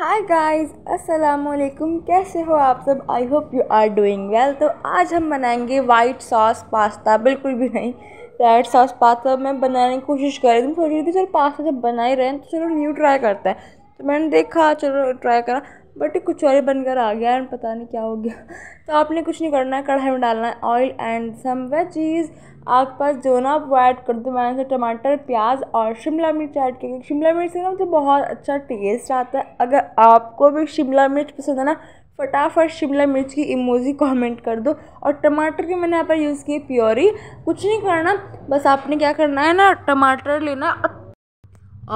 hi guys अस्सलाम वालेकुम कैसे हो आप सब I hope you are doing well तो आज हम बनाएंगे वाइट सॉस पास्ता बिल्कुल भी नहीं रेड सॉस पास्ता मैं बनाने की कोशिश कर रही थी सोच रही थी चलो पास्ता जब बना ही रहे हैं तो चलो न्यू ट्राई करते हैं तो मैंने देखा चलो ट्राई करा बट कुछ और बनकर आ गया एंड पता नहीं क्या हो गया तो आपने कुछ नहीं करना है कढ़ाई में डालना है ऑयल एंड सम वेजीज आपके पास जो ना आप वो ऐड कर दो मैंने से तो टमाटर प्याज और शिमला मिर्च ऐड किया शिमला मिर्च से ना मुझे बहुत अच्छा टेस्ट आता है अगर आपको भी शिमला मिर्च पसंद है ना फटाफट शिमला मिर्च की इमोजी कमेंट कर दो और टमाटर की मैंने यहाँ पर यूज़ की प्योरी कुछ नहीं करना बस आपने क्या करना है ना टमाटर लेना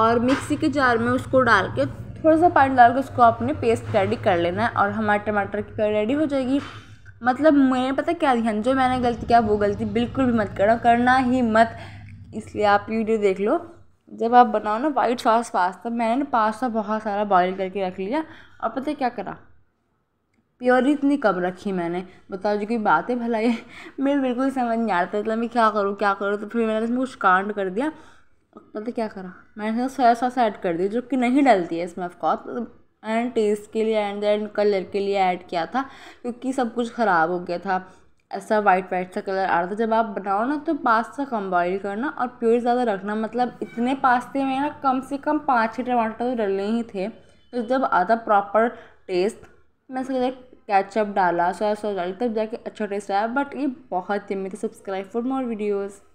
और मिक्सी के जार में उसको डाल के थोड़ा सा पानी डाल के उसको आपने पेस्ट रेडी कर लेना है और हमारे टमाटर की प्योरी रेडी हो जाएगी मतलब मैंने पता क्या ध्यान जो मैंने गलती किया वो गलती बिल्कुल भी मत करना करना ही मत इसलिए आप वीडियो देख लो जब आप बनाओ ना वाइट सॉस पास्ता मैंने ना पास्ता बहुत सारा बॉयल करके रख लिया और पता क्या करा प्योरी इतनी कम रखी मैंने बताओ जो कोई बात है भलाई मेरे बिल्कुल समझ नहीं आ रहा था मतलब मैं क्या करूँ क्या करूँ तो फिर मैंने उसमें कुछ कांड कर दिया पता क्या करा मैंने सोया सॉस ऐड कर दी जो कि नहीं डलती है इसमें ऑफकॉर्स एंड टेस्ट के लिए एंड देन कलर के लिए ऐड किया था क्योंकि सब कुछ ख़राब हो गया था ऐसा वाइट वाइट सा कलर आ रहा था जब आप बनाओ ना तो पास्ता कम बॉइल करना और प्योर ज़्यादा रखना मतलब इतने पास्ते में ना कम से कम पाँच ही टमाटर तो डलने ही थे तो जब आता प्रॉपर टेस्ट मैं इसके कैचअप डाला सोया सॉस डाली तब जाके अच्छा टेस्ट आया बट ये बहुत यम्मी मेरे सब्सक्राइब फॉर मोर वीडियोज़